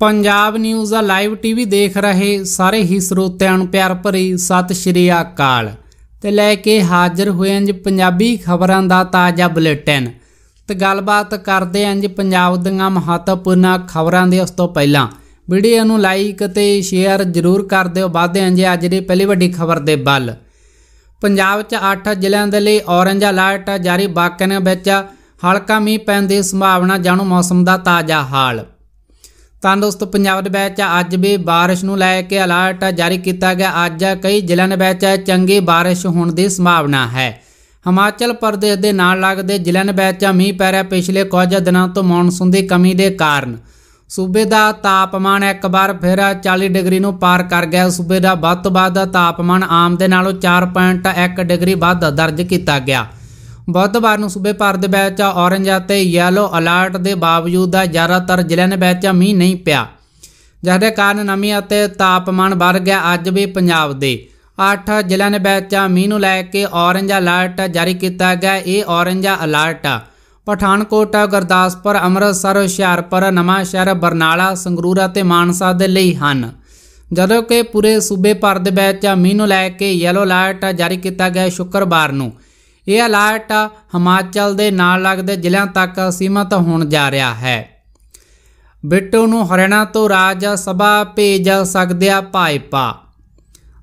Punjab news ਦਾ live TV ਦੇਖ ਰਹੇ ਸਾਰੇ ਹੀ ਸਰੋਤਿਆਂ ਨੂੰ ਪਿਆਰ ਭਰੀ ਸਤਿ ਸ਼੍ਰੀ ਅਕਾਲ ਤੇ ਲੈ ਕੇ ਹਾਜ਼ਰ ਹੋਏ ਅੰਜ ਪੰਜਾਬੀ ਖਬਰਾਂ ਦਾ ਤਾਜ਼ਾ ਬੁਲੇਟਿਨ ਤੇ ਗੱਲਬਾਤ ਕਰਦੇ ਅੰਜ ਜੀ ਪੰਜਾਬ ਦੀਆਂ ਮਹੱਤਵਪੂਰਨ ਖਬਰਾਂ ਦੇ ਉਸ ਤੋਂ ਪਹਿਲਾਂ ਵੀਡੀਓ ਨੂੰ ਲਾਈਕ ਤੇ ਸ਼ੇਅਰ ਜ਼ਰੂਰ ਕਰ ਦਿਓ ਵਾਧੇ ਆਂ ਜੀ ਅੱਜ ਦੀ ਪਹਿਲੀ ਵੱਡੀ ਖਬਰ ਦੇ ਵੱਲ ਪੰਜਾਬ 'ਚ 8 ਜ਼ਿਲ੍ਹਿਆਂ ਦੇ ਲਈ ਔਰੰਜ ਅਲਰਟ ਜਾਰੀ ਬਾਕਨ ਵਿੱਚ ਹਲਕਾ ਮੀਂਹ ਪੈਣ ਦੀ ਸੰਭਾਵਨਾ ਜਾਣੋ ਮੌਸਮ ਦਾ ਤਾਜ਼ਾ ਹਾਲ ਤਾਂ ਦੋਸਤੋ ਪੰਜਾਬ ਦੇ ਵਿੱਚ ਅੱਜ ਵੀ بارش ਨੂੰ ਲੈ ਕੇ ਅਲਰਟ ਜਾਰੀ ਕੀਤਾ ਗਿਆ ਅੱਜ ਕਈ ਜ਼ਿਲ੍ਹਿਆਂ ਦੇ ਵਿੱਚ ਚੰਗੀ بارش ਹੋਣ ਦੀ ਸੰਭਾਵਨਾ ਹੈ ਹਿਮਾਚਲ ਪ੍ਰਦੇਸ਼ ਦੇ ਨਾਲ ਲੱਗਦੇ ਜ਼ਿਲ੍ਹਿਆਂ ਦੇ ਵਿੱਚ ਮੀਂਹ ਪੈ ਰਿਹਾ ਪਿਛਲੇ ਕੁਝ ਦਿਨਾਂ ਤੋਂ ਮੌਨਸੂਨ ਦੀ ਕਮੀ ਦੇ ਕਾਰਨ ਸੂਬੇ ਦਾ ਤਾਪਮਾਨ ਇੱਕ ਵਾਰ ਫਿਰ 40 ਡਿਗਰੀ ਨੂੰ ਪਾਰ ਕਰ ਗਿਆ ਸੂਬੇ ਦਾ ਵੱਧ ਤੋਂ ਵੱਧ ਤਾਪਮਾਨ ਆਮ ਦੇ ਨਾਲੋਂ 4.1 ਡਿਗਰੀ ਵੱਧ ਦਰਜ ਕੀਤਾ ਗਿਆ ਬੁੱਧਵਾਰ ਨੂੰ ਸੂਬੇ ਭਰ ਦੇ ਵਿੱਚ ਔਰੇਂਜ ਅਤੇ ਯੈਲੋ ਅਲਰਟ ਦੇ ਬਾਵਜੂਦ ਦਾ ਜ਼ਿਆਦਾਤਰ ਜ਼ਿਲ੍ਹਿਆਂ ਦੇ ਵਿੱਚ ਮੀਂਹ ਨਹੀਂ ਪਿਆ ਜਿਸ ਦੇ ਕਾਰਨ ਨਮੀ ਅਤੇ ਤਾਪਮਾਨ ਵਧ ਗਿਆ ਅੱਜ ਵੀ ਪੰਜਾਬ ਦੇ 8 ਜ਼ਿਲ੍ਹਿਆਂ ਦੇ ਵਿੱਚ ਮੀਂਹ ਨੂੰ ਲੈ ਕੇ ਔਰੇਂਜ ਅਲਰਟ ਜਾਰੀ ਕੀਤਾ ਗਿਆ ਇਹ ਔਰੇਂਜ ਅਲਰਟ ਪਠਾਨਕੋਟ ਗੁਰਦਾਸਪੁਰ ਅੰਮ੍ਰਿਤਸਰ ਹੁਸ਼ਿਆਰਪੁਰ ਨਵਾਂਸ਼ਹਿਰ ਬਰਨਾਲਾ ਸੰਗਰੂਰ ਅਤੇ ਮਾਨਸਾ ਦੇ ਲਈ ਹਨ ਜਦੋਂ ਕਿ ਪੂਰੇ ਸੂਬੇ ਭਰ ਦੇ ਵਿੱਚ ਮੀਂਹ ਨੂੰ ਲੈ ਕੇ ਯੈਲੋ ਅਲਰਟ ਜਾਰੀ ਕੀਤਾ ਗਿਆ ਸ਼ੁੱਕਰਵਾਰ ਨੂੰ ਇਹ ਅਲਰਟ ਹਿਮਾਚਲ ਦੇ ਨਾਲ ਲੱਗਦੇ ਜ਼ਿਲ੍ਹਿਆਂ ਤੱਕ ਸੀਮਤ ਹੋਣ ਜਾ ਰਿਹਾ ਹੈ ਬਿੱਟੂ ਨੂੰ ਹਰਿਆਣਾ ਤੋਂ ਰਾਜ ਸਭਾ ਭੇਜ ਸਕਦੇ ਆ ਭਾਜਪਾ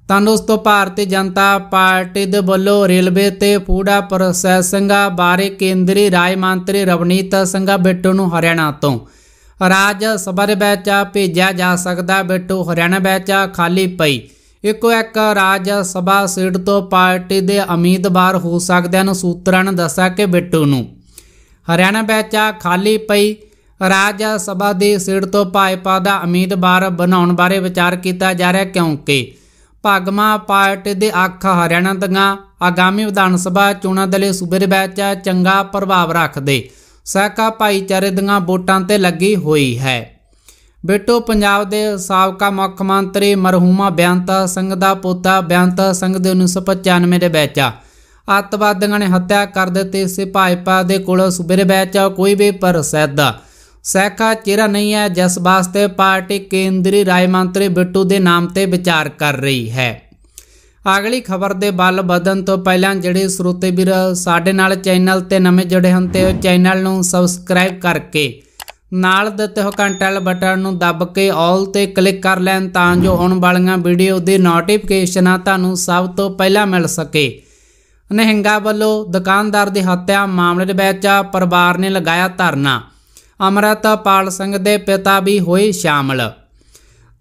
ਤਾਂ ਦੋਸਤੋ ਭਾਰਤੀ ਜਨਤਾ ਪਾਰਟੀ ਦੇ ਵੱਲੋਂ ਰੇਲਵੇ ਤੇ ਫੂਡਾ ਪ੍ਰੋਸੈਸਿੰਗ ਬਾਰੇ ਕੇਂਦਰੀ ਰਾਜ ਮੰਤਰੀ ਰਵਨੀਤ ਸਿੰਘਾ ਬਿੱਟੂ ਨੂੰ ਹਰਿਆਣਾ ਤੋਂ ਰਾਜ ਸਭਾ ਦੇ ਵਿੱਚ ਭੇਜਿਆ ਜਾ ਸਕਦਾ ਬਿੱਟੂ ਹਰਿਆਣਾ ਵਿੱਚ ਖਾਲੀ ਪਈ ਇੱਕੋ ਇੱਕ ਰਾਜ ਸਭਾ ਸੀਟ ਤੋਂ ਪਾਰਟੀ ਦੇ ਉਮੀਦਵਾਰ ਹੋ ਸਕਦੇ ਹਨ ਸੂਤਰਾਂ ਨੇ ਦੱਸਿਆ ਕਿ ਬਿੱਟੂ ਨੂੰ ਹਰਿਆਣਾ ਵਿੱਚ ਖਾਲੀ ਪਈ ਰਾਜ ਸਭਾ ਦੀ ਸੀਟ ਤੋਂ ਭਾਜਪਾ ਦਾ ਉਮੀਦਵਾਰ ਬਣਾਉਣ ਬਾਰੇ ਵਿਚਾਰ ਕੀਤਾ ਜਾ ਰਿਹਾ ਕਿਉਂਕਿ ਭਗਮਾ ਪਾਰਟੀ ਦੇ ਅੱਖ ਹਰਿਆਣਾ ਦੀਆਂ ਆਗਾਮੀ ਵਿਧਾਨ ਸਭਾ ਚੋਣਾਂ ਦੇ ਲਈ ਸੂਬੇ ਵਿੱਚ ਚੰਗਾ ਪ੍ਰਭਾਵ ਰੱਖਦੇ ਸਾਕਾ ਭਾਈਚਾਰੇ ਦੀਆਂ ਵੋਟਾਂ ਤੇ ਲੱਗੀ ਹੋਈ ਹੈ ਬਿੱਟੂ ਪੰਜਾਬ ਦੇ ਸਾਬਕਾ ਮੁੱਖ ਮੰਤਰੀ ਮਰਹੂਮਾ ਬਿਆੰਤ ਸਿੰਘ ਦਾ ਪੋਤਾ ਬਿਆੰਤ ਸਿੰਘ ਦੇ 1995 ਦੇ ਵਿੱਚ ਅੱਤਵਾਦੀਆਂ ਨੇ ਹੱਤਿਆ ਕਰ ਦਿੱਤੀ ਸੀ ਭਾਜਪਾ ਦੇ ਕੋਲ ਸੂਬੇ ਦੇ ਵਿੱਚ ਕੋਈ ਵੀ ਪ੍ਰਸਿੱਧ ਸਹਿਕਾ ਚਿਹਰਾ ਨਹੀਂ ਹੈ ਜਿਸ ਵਾਸਤੇ ਪਾਰਟੀ ਕੇਂਦਰੀ ਰਾਜ ਮੰਤਰੀ ਬਿੱਟੂ ਦੇ ਨਾਮ ਤੇ ਵਿਚਾਰ ਕਰ ਰਹੀ ਹੈ ਅਗਲੀ ਖਬਰ ਦੇ ਵੱਲ ਵਧਣ ਤੋਂ ਪਹਿਲਾਂ ਜਿਹੜੇ ਸਰੋਤੇ ਵੀਰ ਸਾਡੇ ਨਾਲ ਚੈਨਲ ਤੇ ਨਵੇਂ ਜੁੜੇ ਹਨ ਤੇ ਉਹ ਚੈਨਲ ਨੂੰ ਸਬਸਕ੍ਰਾਈਬ ਕਰਕੇ ਨਾਲ ਦਿੱਤੇ ਹੋ ਘੰਟੇ ਬਟਨ ਨੂੰ ਦੱਬ ਕੇ ਆਲ ਤੇ ਕਲਿੱਕ ਕਰ ਲੈਣ ਤਾਂ ਜੋ ਆਉਣ ਵਾਲੀਆਂ ਵੀਡੀਓ ਦੇ ਨੋਟੀਫਿਕੇਸ਼ਨਾਂ ਤੁਹਾਨੂੰ ਸਭ ਤੋਂ ਪਹਿਲਾਂ ਮਿਲ ਸਕੇ ਨਹਿੰਗਾ ਵੱਲੋਂ ਦੁਕਾਨਦਾਰ ਦੀ ਹੱਤਿਆ ਮਾਮਲੇ ਦੇ ਵਿੱਚ ਪਰਿਵਾਰ ਨੇ ਲਗਾਇਆ ਧਰਨਾ ਅਮਰਤਪਾਲ ਸਿੰਘ ਦੇ ਪਿਤਾ ਵੀ ਹੋਏ ਸ਼ਾਮਲ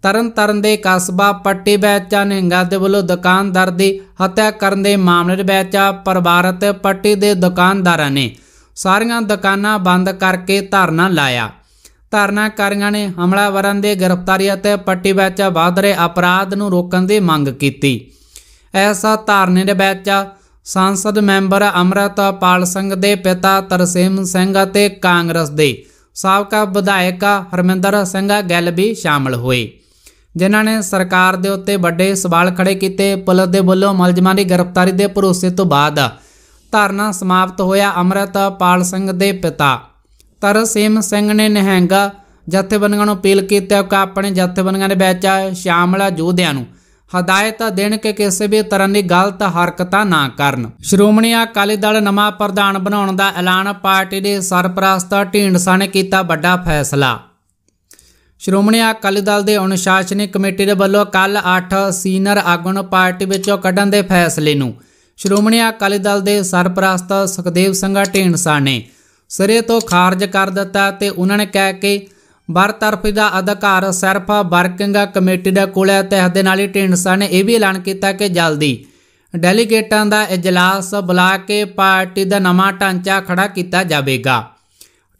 ਤਰਨ ਤਰਨ ਦੇ ਕਸਬਾ ਪੱਟੀ ਵਿੱਚ ਨਹਿੰਗਾ ਦੇ ਵੱਲੋਂ ਦੁਕਾਨਦਾਰ ਦੀ ਹੱਤਿਆ ਕਰਨ ਦੇ ਮਾਮਲੇ ਦੇ ਵਿੱਚ ਪਰਿਵਾਰਤ ਪੱਟੀ ਦੇ ਦੁਕਾਨਦਾਰਾਂ ਨੇ ਸਾਰੀਆਂ ਦੁਕਾਨਾਂ ਬੰਦ ਕਰਕੇ ਧਰਨਾ ਲਾਇਆ ਧਾਰਨਾਕਾਰੀਆਂ ਨੇ ਹਮਲਾਵਰਾਂ ਦੇ ਗ੍ਰਿਫਤਾਰੀ ਅਤੇ ਪੱਟੀ ਵਿੱਚ ਵਧ ਰਹੇ ਅਪਰਾਧ ਨੂੰ ਰੋਕਣ ਦੀ ਮੰਗ ਕੀਤੀ ਐਸਾ ਧਾਰਨੇ ਦੇ ਵਿੱਚ ਸੰਸਦ ਮੈਂਬਰ ਅਮਰਤਪਾਲ ਸਿੰਘ ਦੇ ਪਿਤਾ ਤਰਸੇਮ ਸਿੰਘ ਅਤੇ ਕਾਂਗਰਸ ਦੇ ਸਾਬਕਾ ਵਿਧਾਇਕ ਹਰਮਿੰਦਰ ਸਿੰਘ ਗੱਲ ਵੀ ਸ਼ਾਮਲ ਹੋਏ ਜਿਨ੍ਹਾਂ ਨੇ ਸਰਕਾਰ ਦੇ ਉੱਤੇ ਵੱਡੇ ਸਵਾਲ ਖੜੇ ਕੀਤੇ ਪੁਲਿਸ ਦੇ ਵੱਲੋਂ ਮਲਜ਼ਮਾਂ ਦੀ ਗ੍ਰਿਫਤਾਰੀ ਦੇ ਭਰੋਸੇ ਤੋਂ ਬਾਅਦ ਧਰਨਾ ਸਮਾਪਤ ਹੋਇਆ ਅਮਰਤਪਾਲ ਸਿੰਘ ਦੇ ਪਿਤਾ ਤਰਸੇਮ ਸਿੰਘ ਨੇ ਨਹਿੰਗਾ ਜਥੇਬੰਦੀਆਂ ਨੂੰ ਅਪੀਲ ਕੀਤੀ ਕਿ ਆਪਣੇ ਜਥੇਬੰਦੀਆਂ ਦੇ ਵਿੱਚ ਸ਼ਾਮਲ ਯੋਧਿਆਂ ਨੂੰ ਹਦਾਇਤ ਦੇਣ ਕਿ ਕਿਸੇ ਵੀ ਤਰ੍ਹਾਂ ਦੀ ਗਲਤ ਹਰਕਤਾਂ ਨਾ ਕਰਨ ਸ਼੍ਰੋਮਣੀ ਅਕਾਲੀ ਦਲ ਨਵਾਂ ਪ੍ਰਧਾਨ ਬਣਾਉਣ ਦਾ ਐਲਾਨ ਪਾਰਟੀ ਦੇ ਸਰਪ੍ਰਸਤ ਢੀਂਡਸਾ ਨੇ ਕੀਤਾ ਵੱਡਾ ਫੈਸਲਾ ਸ਼੍ਰੋਮਣੀ ਅਕਾਲੀ ਦਲ ਦੇ ਅਨੁਸ਼ਾਸਨੀ ਕਮੇਟੀ ਦੇ ਵੱਲੋਂ ਕੱਲ 8 ਸੀਨੀਅਰ ਆਗੂਨ ਨੂੰ ਪਾਰਟੀ ਵਿੱਚੋਂ ਕੱਢਣ ਦੇ ਫੈਸਲੇ ਨੂੰ ਸ਼੍ਰੋਮਣੀ ਅਕਾਲੀ ਦਲ ਦੇ ਸਰਪ੍ਰਸਤ ਸੁਖਦੇਵ ਸਿੰਘਾ ਢੀਂਡਸਾ ਨੇ ਸਿਰੇ ਤੋਂ ਖਾਰਜ ਕਰ ਦਿੱਤਾ ਤੇ ਉਹਨਾਂ ਨੇ ਕਹਿ ਕੇ ਬਰਤਰਫੀ ਦਾ ਅਧਿਕਾਰ ਸਿਰਫ ਵਰਕਿੰਗ ਕਮੇਟੀ ਦੇ ਕੋਲ ਹੈ ਤੇ ਇਸ ਦੇ ਨਾਲ ਹੀ ਢਿੰਡਸਾ ਨੇ ਇਹ ਵੀ ਐਲਾਨ ਕੀਤਾ ਕਿ ਜਲਦੀ ਡੈਲੀਗੇਟਾਂ ਦਾ اجلاس ਬੁਲਾ ਕੇ ਪਾਰਟੀ ਦਾ ਨਵਾਂ ਢਾਂਚਾ ਖੜਾ ਕੀਤਾ ਜਾਵੇਗਾ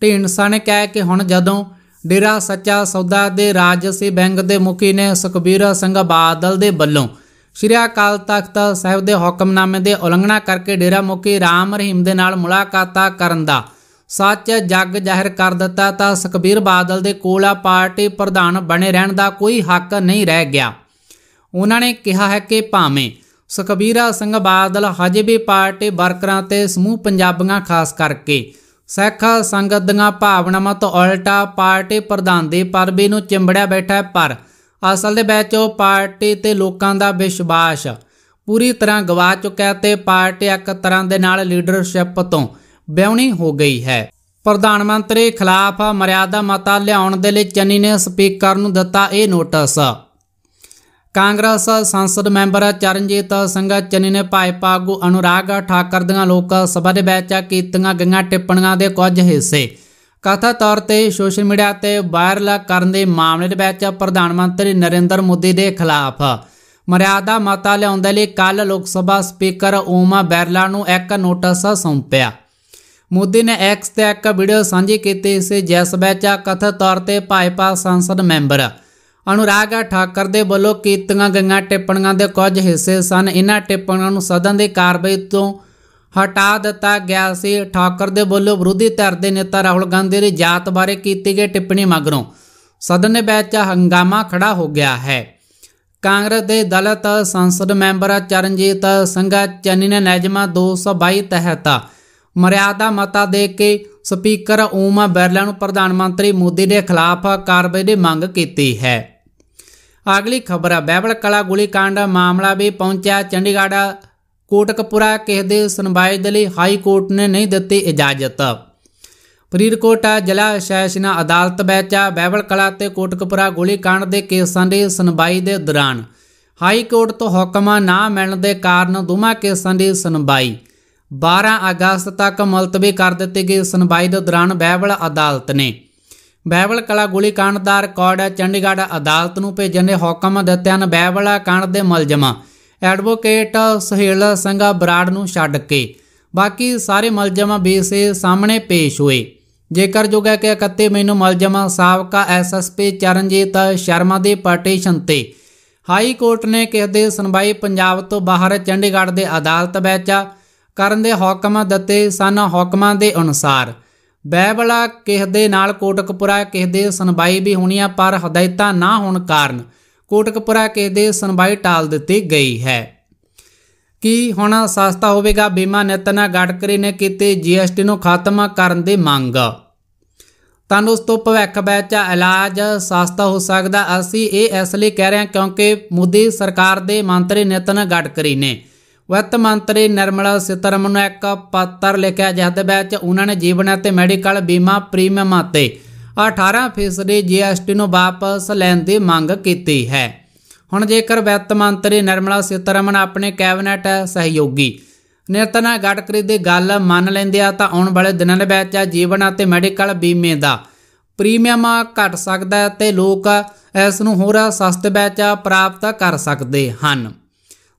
ਢਿੰਡਸਾ ਨੇ ਕਹਿ ਕੇ ਹੁਣ ਜਦੋਂ ਡੇਰਾ ਸੱਚਾ ਸੌਦਾ ਦੇ ਰਾਜਸੀ ਬੈਂਕ ਦੇ ਮੁਖੀ ਨੇ ਸੁਖਬੀਰ ਸਿੰਘ ਬਾਦਲ ਦੇ ਵੱਲੋਂ ਸ਼੍ਰੀ ਅਕਾਲ ਤਖਤ ਸਾਹਿਬ ਦੇ ਹੁਕਮਨਾਮੇ ਦੇ ਉਲੰਘਣਾ ਕਰਕੇ ਡੇਰਾ ਮੁਖੀ ਰਾਮ ਰਹੀਮ ਦੇ ਨਾਲ ਮੁਲਾਕਾਤਾਂ ਕਰਨ ਦਾ ਸੱਚ ਜੱਗ ਜ਼ਾਹਿਰ ਕਰ ਦਿੱਤਾ ਤਾਂ ਸੁਖਬੀਰ ਬਾਦਲ ਦੇ ਕੋਲ ਆ ਪਾਰਟੀ ਪ੍ਰਧਾਨ ਬਣੇ ਰਹਿਣ ਦਾ ਕੋਈ ਹੱਕ ਨਹੀਂ ਰਹਿ ਗਿਆ ਉਹਨਾਂ ਨੇ ਕਿਹਾ ਹੈ ਕਿ ਭਾਵੇਂ ਸੁਖਬੀਰਾ ਸਿੰਘ ਬਾਦਲ ਹਜੇ ਵੀ ਪਾਰਟੀ ਵਰਕਰਾਂ ਤੇ ਸਮੂਹ ਪੰਜਾਬੀਆਂ ਖਾਸ ਕਰਕੇ ਸਿੱਖ ਸੰਗਤ ਦੀਆਂ ਭਾਵਨਾਵਾਂ ਤੋਂ ਉਲਟਾ ਪਾਰਟੀ ਪ੍ਰਧਾਨ ਦੇ ਪਰਬੇ ਨੂੰ ਚਿੰਬੜਿਆ ਬੈਠਾ ਹੈ ਪਰ ਅਸਲ ਦੇ ਵਿੱਚ ਉਹ ਪਾਰਟੀ ਤੇ ਲੋਕਾਂ ਦਾ ਵਿਸ਼ਵਾਸ ਪੂਰੀ ਤਰ੍ਹਾਂ ਗਵਾ ਚੁੱਕਿਆ ਤੇ ਪਾਰਟੀ ਇੱਕ ਤਰ੍ਹਾਂ ਦੇ ਨਾਲ ਲੀਡਰਸ਼ਿਪ ਤੋਂ ਵਿਉਣੀ ਹੋ ਗਈ ਹੈ ਪ੍ਰਧਾਨ ਮੰਤਰੀ ਖਿਲਾਫ ਮਰਿਆਦਾ ਮਤਾ ਲਿਆਉਣ ਦੇ ਲਈ ਚੰਨੀ ਨੇ ਸਪੀਕਰ ਨੂੰ ਦਿੱਤਾ ਇਹ ਨੋਟਿਸ ਕਾਂਗਰਸ ਸੰਸਦ ਮੈਂਬਰ ਚਰਨਜੀਤ ਸਿੰਘ ਚੰਨੀ ਨੇ ਭਾਜਪਾ ਆਗੂ ਅਨੁਰਾਗ ਠਾਕਰ ਦੀਆਂ ਲੋਕ ਸਭਾ ਦੇ ਵਿੱਚ ਕੀਤੀਆਂ ਗਈਆਂ ਟਿੱਪਣੀਆਂ ਦੇ ਕੁਝ ਹਿੱਸੇ ਕਥਾ ਤੌਰ ਤੇ ਸੋਸ਼ਲ ਮੀਡੀਆ ਤੇ ਵਾਇਰਲ ਕਰਨ ਦੇ ਮਾਮਲੇ ਦੇ ਵਿੱਚ ਪ੍ਰਧਾਨ ਮੰਤਰੀ ਨਰਿੰਦਰ ਮੋਦੀ ਦੇ ਖਿਲਾਫ ਮਰਿਆਦਾ ਮਤਾ ਲਿਆਉਣ ਦੇ ਲਈ ਕੱਲ ਲੋਕ ਸਭਾ ਸਪੀਕਰ ਓਮਾ ਬੈਰਲਾ ਨੂੰ ਇੱਕ ਨੋਟਿਸ ਸੌਂਪਿਆ ਮੋਦੀ ਨੇ ਐਕਸ ਤੇ ਇੱਕ ਵੀਡੀਓ ਸਾਂਝੀ ਕੀਤੀ ਸੀ ਜਿਸ ਵਿੱਚ ਕਥਿਤ ਤੌਰ ਤੇ ਭਾਜਪਾ ਸੰਸਦ ਮੈਂਬਰ ਅਨੁਰਾਗ ਠਾਕਰ ਦੇ ਵੱਲੋਂ ਕੀਤੀਆਂ ਗਈਆਂ ਟਿੱਪਣੀਆਂ ਦੇ ਕੁਝ ਹਿੱਸੇ ਸਨ ਇਹਨਾਂ ਟਿੱਪਣੀਆਂ ਨੂੰ ਸਦਨ ਦੀ ਕਾਰਵਾਈ ਤੋਂ ਹਟਾ ਦਿੱਤਾ ਗਿਆ ਸੀ ਠਾਕਰ ਦੇ ਵੱਲੋਂ ਵਿਰੋਧੀ ਧਿਰ ਦੇ ਨੇਤਾ ਰਾਹੁਲ ਗਾਂਧੀ ਦੀ ਜਾਤ ਬਾਰੇ ਕੀਤੀ ਗਈ ਟਿੱਪਣੀ ਮਗਰੋਂ ਸਦਨ ਵਿੱਚ ਹੰਗਾਮਾ ਖੜਾ ਹੋ ਗਿਆ ਹੈ ਕਾਂਗਰਸ ਦੇ ਦਲਿਤ ਸੰਸਦ ਮੈਂਬਰ ਚਰਨਜੀਤ ਸਿੰਘ ਚੰਨੀ ਨੇ ਨਿਯਮਾ 222 ਤਹਿਤ ਮਰਿਆਦਾ ਮਤਾ ਦੇ ਕੇ ਸਪੀਕਰ ਓਮ ਬਿਰਲਾ ਨੂੰ ਪ੍ਰਧਾਨ ਮੰਤਰੀ ਮੋਦੀ ਦੇ ਖਿਲਾਫ ਕਾਰਵਾਈ ਦੀ ਮੰਗ ਕੀਤੀ ਹੈ ਅਗਲੀ ਖਬਰ ਬਹਿਬਲ ਕਲਾ ਗੋਲੀकांड ਮਾਮਲਾ ਵੀ ਪਹੁੰਚਿਆ ਚੰਡੀਗੜ੍ਹ ਕੋਟਕਪੁਰਾ ਕੇਸ ਦੇ ਸੁਣਵਾਈ ਦੇ ਲਈ ਹਾਈ ਕੋਰਟ ਨੇ ਨਹੀਂ ਦਿੱਤੀ ਇਜਾਜ਼ਤ ਫਰੀਦਕੋਟ ਜ਼ਿਲ੍ਹਾ ਸੈਸ਼ਨ ਅਦਾਲਤ ਵਿੱਚ ਬਹਿਬਲ ਕਲਾ ਤੇ ਕੋਟਕਪੁਰਾ ਗੋਲੀकांड ਦੇ ਕੇਸਾਂ ਦੀ ਸੁਣਵਾਈ ਦੇ ਦੌਰਾਨ ਹਾਈ ਕੋਰਟ ਤੋਂ ਹੁਕਮ ਨਾ ਮਿਲਣ ਦੇ ਕਾਰਨ ਦੋਵਾਂ ਕੇਸਾਂ ਦੀ ਸੁਣਵਾਈ 12 ਅਗਸਤ ਤੱਕ ਮਲਤਵੀ ਕਰ ਦਿੱਤੀ ਗਈ ਸੁਣਵਾਈ ਦੇ ਦੌਰਾਨ ਬਹਿਬਲ ਅਦਾਲਤ ਨੇ ਬਹਿਬਲ ਕਲਾ ਗੋਲੀ ਕਾਂਡ ਦਾ ਰਿਕਾਰਡ ਚੰਡੀਗੜ੍ਹ ਅਦਾਲਤ ਨੂੰ ਭੇਜਣ ਦੇ ਹੁਕਮ ਦਿੱਤੇ ਹਨ ਬਹਿਬਲ ਕਾਂਡ ਦੇ ਮਲਜਮ ਐਡਵੋਕੇਟ ਸੁਹੇਲ ਸਿੰਘ ਬਰਾੜ ਨੂੰ ਛੱਡ ਕੇ ਬਾਕੀ ਸਾਰੇ ਮਲਜਮ ਬੇਸੇ ਸਾਹਮਣੇ ਪੇਸ਼ ਹੋਏ ਜੇਕਰ ਜੋਗਾ ਕਿ 31 ਮੈਨੂੰ ਮਲਜਮ ਸਾਬਕਾ ਐਸਐਸਪੀ ਚਰਨਜੀਤ ਸ਼ਰਮਾ ਦੇ ਪਟੀਸ਼ਨ ਤੇ ਹਾਈ ਕੋਰਟ ਨੇ ਕਿਸ ਦੇ ਸੁਣਵਾਈ ਪੰਜਾਬ ਤੋਂ ਬਾਹਰ ਚੰਡੀਗੜ੍ਹ ਦੇ ਅਦਾਲਤ ਵਿੱਚ ਕਰਨ ਦੇ ਹੁਕਮ ਦਿੱਤੇ ਸਨ ਹੁਕਮਾਂ ਦੇ ਅਨੁਸਾਰ ਬੈਬਲਾ ਕਿਸ ਦੇ ਨਾਲ ਕੋਟਕਪੁਰਾ ਕਿਸ ਦੇ ਸੁਣਵਾਈ ਵੀ ਹੋਣੀ ਆ ਪਰ ਹਦਾਇਤਾਂ ਨਾ ਹੋਣ ਕਾਰਨ ਕੋਟਕਪੁਰਾ ਕਿਸ ਦੇ ਸੁਣਵਾਈ ਟਾਲ ਦਿੱਤੀ ਗਈ ਹੈ ਕੀ ਹੁਣ ਸਸਤਾ ਹੋਵੇਗਾ ਬੀਮਾ ਨਿਤਨਾ ਗੜਕਰੀ ਨੇ ਕੀਤੀ ਜੀਐਸਟੀ ਨੂੰ ਖਤਮ ਕਰਨ ਦੀ ਮੰਗ ਤਾਂ ਦੋਸਤੋ ਭਵਿੱਖ ਵਿੱਚ ਇਲਾਜ ਸਸਤਾ ਹੋ ਸਕਦਾ ਅਸੀਂ ਇਹ ਇਸ ਲਈ ਕਹਿ ਰਹੇ ਹਾਂ ਕਿਉਂਕਿ ਮੋਦੀ ਸਰਕਾਰ ਦੇ ਮੰਤਰੀ ਨਿਤਨ ਗੜਕਰੀ ਨੇ ਵਿੱਤ ਮੰਤਰੀ ਨਿਰਮਲਾ ਸੀਤਾਰਮਨ ਨੂੰ ਇੱਕ ਪੱਤਰ ਲਿਖਿਆ ਜਿਸ ਦੇ ਵਿੱਚ ਉਹਨਾਂ ਨੇ ਜੀਵਨ ਅਤੇ ਮੈਡੀਕਲ ਬੀਮਾ ਪ੍ਰੀਮੀਅਮ ਅਤੇ 18% ਜੀਐਸਟੀ ਨੂੰ ਵਾਪਸ ਲੈਣ ਦੀ ਮੰਗ ਕੀਤੀ ਹੈ ਹੁਣ ਜੇਕਰ ਵਿੱਤ ਮੰਤਰੀ ਨਿਰਮਲਾ ਸੀਤਾਰਮਨ ਆਪਣੇ ਕੈਬਨਿਟ ਸਹਿਯੋਗੀ ਨਿਰਤਨਾ ਗਡਕਰੀ ਦੀ ਗੱਲ ਮੰਨ ਲੈਂਦੇ ਆ ਤਾਂ ਆਉਣ ਵਾਲੇ ਦਿਨਾਂ ਦੇ ਵਿੱਚ ਜੀਵਨ ਅਤੇ ਮੈਡੀਕਲ ਬੀਮੇ ਦਾ ਪ੍ਰੀਮੀਅਮ ਘਟ ਸਕਦਾ ਹੈ ਤੇ ਲੋਕ ਇਸ ਨੂੰ ਹੋਰ ਸਸਤੇ ਵਿੱਚ ਪ੍ਰਾਪਤ ਕਰ ਸਕਦੇ ਹਨ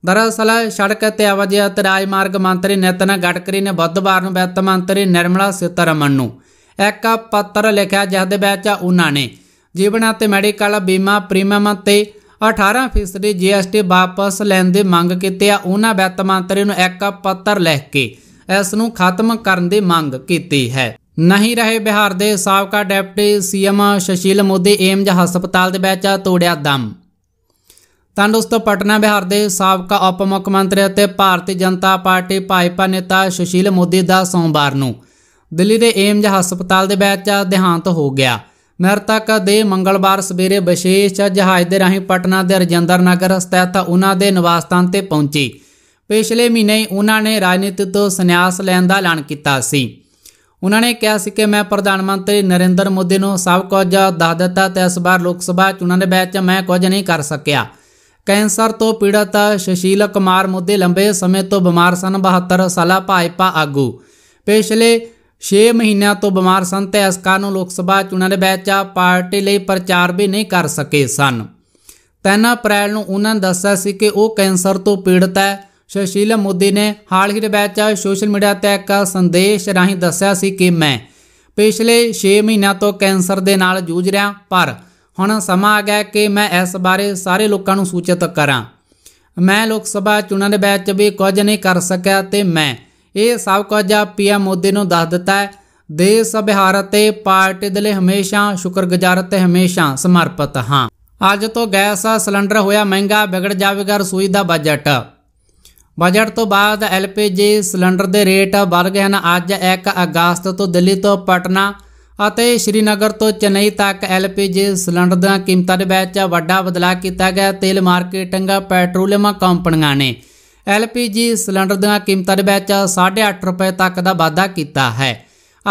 ਦਰਅਸਲ ਸੜਕ ਤੇ ਆਵਾਜਾਈ ਰਾਜ ਰਾਜਮਾਰਗ ਮੰਤਰੀ ਨਿਤਨ ਗਡਕਰੀ ਨੇ ਬੁੱਧਵਾਰ ਨੂੰ ਵਿੱਤ ਮੰਤਰੀ ਨਿਰਮਲਾ ਸੀਤਾਰਮਨ ਨੂੰ ਇੱਕ ਪੱਤਰ ਲਿਖਿਆ ਜਿਸ ਦੇ ਵਿੱਚ ਉਹਨਾਂ ਨੇ ਜੀਵਨ ਅਤੇ ਮੈਡੀਕਲ ਬੀਮਾ ਪ੍ਰੀਮੀਅਮ ਤੇ 18% ਜੀਐਸਟੀ ਵਾਪਸ ਲੈਣ ਦੀ ਮੰਗ ਕੀਤੀ ਆ ਉਹਨਾਂ ਵਿੱਤ ਮੰਤਰੀ ਨੂੰ ਇੱਕ ਪੱਤਰ ਲਿਖ ਕੇ ਇਸ ਨੂੰ ਖਤਮ ਕਰਨ ਦੀ ਮੰਗ ਕੀਤੀ ਹੈ ਨਹੀਂ ਰਹੇ ਬਿਹਾਰ ਦੇ ਸਾਬਕਾ deputy CM Sushil Modi AIIMS ਹਸਪਤਾਲ ਦੇ ਵਿੱਚ ਤੋੜਿਆ ਦਮ ਤਾਂ ਦੋਸਤੋ ਪਟਨਾ ਬਿਹਾਰ ਦੇ ਸਾਬਕਾ ਉਪ ਮੁੱਖ ਮੰਤਰੀ ਅਤੇ ਭਾਰਤੀ ਜਨਤਾ ਪਾਰਟੀ ਭਾਜਪਾ ਨੇਤਾ ਸੁਸ਼ੀਲ ਮੋਦੀ ਦਾ ਸੋਮਵਾਰ ਨੂੰ ਦਿੱਲੀ ਦੇ ਏਮਜ ਹਸਪਤਾਲ ਦੇ ਵਿੱਚ ਦੇਹਾਂਤ ਹੋ ਗਿਆ ਮਰਤਕ ਦੇ ਮੰਗਲਵਾਰ ਸਵੇਰੇ ਵਿਸ਼ੇਸ਼ ਜਹਾਜ਼ ਦੇ ਰਾਹੀਂ ਪਟਨਾ ਦੇ ਰਜਿੰਦਰ ਨਗਰ ਸਥਿਤ ਉਹਨਾਂ ਦੇ ਨਿਵਾਸ ਸਥਾਨ ਤੇ ਪਹੁੰਚੀ ਪਿਛਲੇ ਮਹੀਨੇ ਹੀ ਉਹਨਾਂ ਨੇ ਰਾਜਨੀਤੀ ਤੋਂ ਸੰਨਿਆਸ ਲੈਣ ਦਾ ਐਲਾਨ ਕੀਤਾ ਸੀ ਉਹਨਾਂ ਨੇ ਕਿਹਾ ਸੀ ਕਿ ਮੈਂ ਪ੍ਰਧਾਨ ਮੰਤਰੀ ਨਰਿੰਦਰ ਮੋਦੀ ਨੂੰ ਸਭ ਕੁਝ ਦੱਸ ਦਿੱਤਾ ਤੇ ਇਸ ਵਾਰ ਲੋਕ ਸਭਾ ਚੋਣਾਂ ਦੇ ਵਿੱਚ ਮੈਂ ਕੁਝ ਨਹੀਂ ਕਰ ਸਕਿਆ ਕੈਂਸਰ ਤੋਂ ਪੀੜਤ ਸ਼ਸ਼ੀਲ ਕੁਮਾਰ ਮੁੱਦੇ ਲੰਬੇ ਸਮੇਂ ਤੋਂ ਬਿਮਾਰ ਸਨ 72 ਸਾਲਾ ਭਾਜਪਾ ਆਗੂ ਪਿਛਲੇ 6 ਮਹੀਨਿਆਂ ਤੋਂ ਬਿਮਾਰ ਸਨ ਤੇ ਇਸ ਕਾਰਨ ਲੋਕ ਸਭਾ ਚੋਣਾਂ ਦੇ ਵਿੱਚ ਪਾਰਟੀ ਲਈ ਪ੍ਰਚਾਰ ਵੀ ਨਹੀਂ ਕਰ ਸਕੇ ਸਨ 3 ਅਪ੍ਰੈਲ ਨੂੰ ਉਹਨਾਂ ਨੇ ਦੱਸਿਆ ਸੀ ਕਿ ਉਹ ਕੈਂਸਰ ਤੋਂ ਪੀੜਤ ਹੈ ਸ਼ਸ਼ੀਲ ਮੋਦੀ ਨੇ ਹਾਲ ਹੀ ਦੇ ਵਿੱਚ ਸੋਸ਼ਲ ਮੀਡੀਆ ਤੇ ਇੱਕ ਸੰਦੇਸ਼ ਰਾਹੀਂ ਦੱਸਿਆ ਸੀ ਕਿ ਮੈਂ ਪਿਛਲੇ 6 ਮਹੀਨਿਆਂ ਤੋਂ ਕੈਂਸਰ ਦੇ ਨਾਲ ਜੂਝ ਰਿਹਾ ਪਰ ਹੁਣ ਸਮਾਂ ਆ ਗਿਆ ਕਿ ਮੈਂ ਇਸ ਬਾਰੇ ਸਾਰੇ ਲੋਕਾਂ ਨੂੰ ਸੂਚਿਤ ਕਰਾਂ ਮੈਂ ਲੋਕ ਸਭਾ ਚੋਣਾਂ ਦੇ ਵਿੱਚ ਵੀ ਕੁਝ ਨਹੀਂ ਕਰ ਸਕਿਆ ਤੇ ਮੈਂ ਇਹ ਸਭ ਕੁਝ ਆ ਪੀਐਮ ਮੋਦੀ ਨੂੰ ਦੱਸ ਦਿੱਤਾ ਹੈ ਦੇਸ਼ ਬਿਹਾਰ ਤੇ ਪਾਰਟੀ ਦੇ ਲਈ ਹਮੇਸ਼ਾ ਸ਼ੁਕਰਗੁਜ਼ਾਰ ਤੇ ਹਮੇਸ਼ਾ ਸਮਰਪਿਤ ਹਾਂ ਅੱਜ ਤੋਂ ਗੈਸ ਸਿਲੰਡਰ ਹੋਇਆ ਮਹਿੰਗਾ ਵਿਗੜ ਜਾਵੇਗਾ ਰਸੋਈ ਦਾ ਬਜਟ ਬਜਟ ਤੋਂ ਬਾਅਦ ਐਲਪੀਜੀ ਸਿਲੰਡਰ ਦੇ ਰੇਟ ਵਧ ਗਏ ਹਨ ਅੱਜ 1 ਅਗਸਤ ਤੋਂ ਦਿੱਲੀ ਤੋਂ ਪਟਨਾ ਅਤੇ ਸ਼੍ਰੀਨਗਰ ਤੋਂ ਚੇਨਈ ਤੱਕ ਐਲਪੀਜੀ ਸਿਲੰਡਰ ਦੀਆਂ ਕੀਮਤਾਂ ਦੇ ਵਿੱਚ ਵੱਡਾ ਬਦਲਾਅ ਕੀਤਾ ਗਿਆ ਤੇਲ ਮਾਰਕੀਟਿੰਗ ਪੈਟਰੋਲੀਅਮ ਕੰਪਨੀਆਂ ਨੇ ਐਲਪੀਜੀ ਸਿਲੰਡਰ ਦੀਆਂ ਕੀਮਤਾਂ ਦੇ ਵਿੱਚ 8.5 ਰੁਪਏ ਤੱਕ ਦਾ ਵਾਧਾ ਕੀਤਾ ਹੈ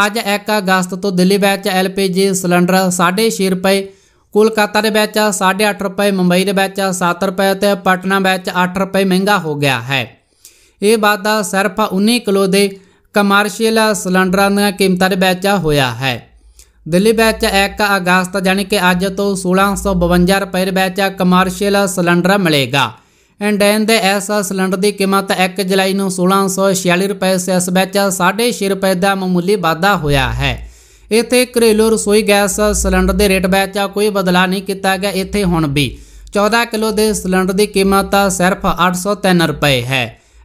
ਅੱਜ 1 ਅਗਸਤ ਤੋਂ ਦਿੱਲੀ ਵਿੱਚ ਐਲਪੀਜੀ ਸਿਲੰਡਰ 6.5 ਰੁਪਏ ਕੋਲਕਾਤਾ ਦੇ ਵਿੱਚ 8.5 ਰੁਪਏ ਮੁੰਬਈ ਦੇ ਵਿੱਚ 7 ਰੁਪਏ ਤੇ ਪਟਨਾ ਵਿੱਚ 8 ਰੁਪਏ ਮਹਿੰਗਾ ਹੋ ਗਿਆ ਹੈ ਇਹ ਵਾਧਾ ਸਿਰਫ 19 ਕਿਲੋ ਦੇ ਕਮਰਸ਼ੀਅਲ ਸਿਲੰਡਰਾਂ ਦੀਆਂ ਕੀਮਤਾਂ ਦੇ ਵਿੱਚ ਹੋਇਆ ਹੈ ਦਿੱਲੀ ਵਿੱਚ 1 ਅਗਸਤ ਜਾਨੀ ਕਿ ਅੱਜ ਤੋਂ 1652 ਰੁਪਏ ਵਿੱਚ ਕਮਰਸ਼ੀਅਲ ਸਿਲੰਡਰ ਮਿਲੇਗਾ ਇੰਡੇਨ ਦੇ ਇਸ ਸਿਲੰਡਰ ਦੀ ਕੀਮਤ 1 ਜੁਲਾਈ ਨੂੰ 1646 ਰੁਪਏ ਸੈਸ ਵਿੱਚ 6.5 ਰੁਪਏ ਦਾ ਮਾਮੂਲੀ ਵਾਧਾ ਹੋਇਆ ਹੈ ਇੱਥੇ ਘਰੇਲੂ ਰਸੋਈ ਗੈਸ ਸਿਲੰਡਰ ਦੇ ਰੇਟ ਵਿੱਚ ਕੋਈ ਬਦਲਾਅ ਨਹੀਂ ਕੀਤਾ ਗਿਆ ਇੱਥੇ ਹੁਣ ਵੀ 14 ਕਿਲੋ ਦੇ ਸਿਲੰਡਰ ਦੀ ਕੀਮਤ ਸਿਰਫ 803 ਰੁਪਏ ਹੈ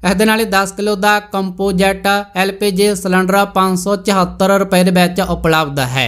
ਇਸ ਦੇ ਨਾਲ 10 ਕਿਲੋ ਦਾ ਕੰਪੋਜੈਟ ਐਲਪੀਜੀ ਸਿਲੰਡਰ 574 ਰੁਪਏ ਦੇ ਵਿੱਚ ਉਪਲਬਧ ਹੈ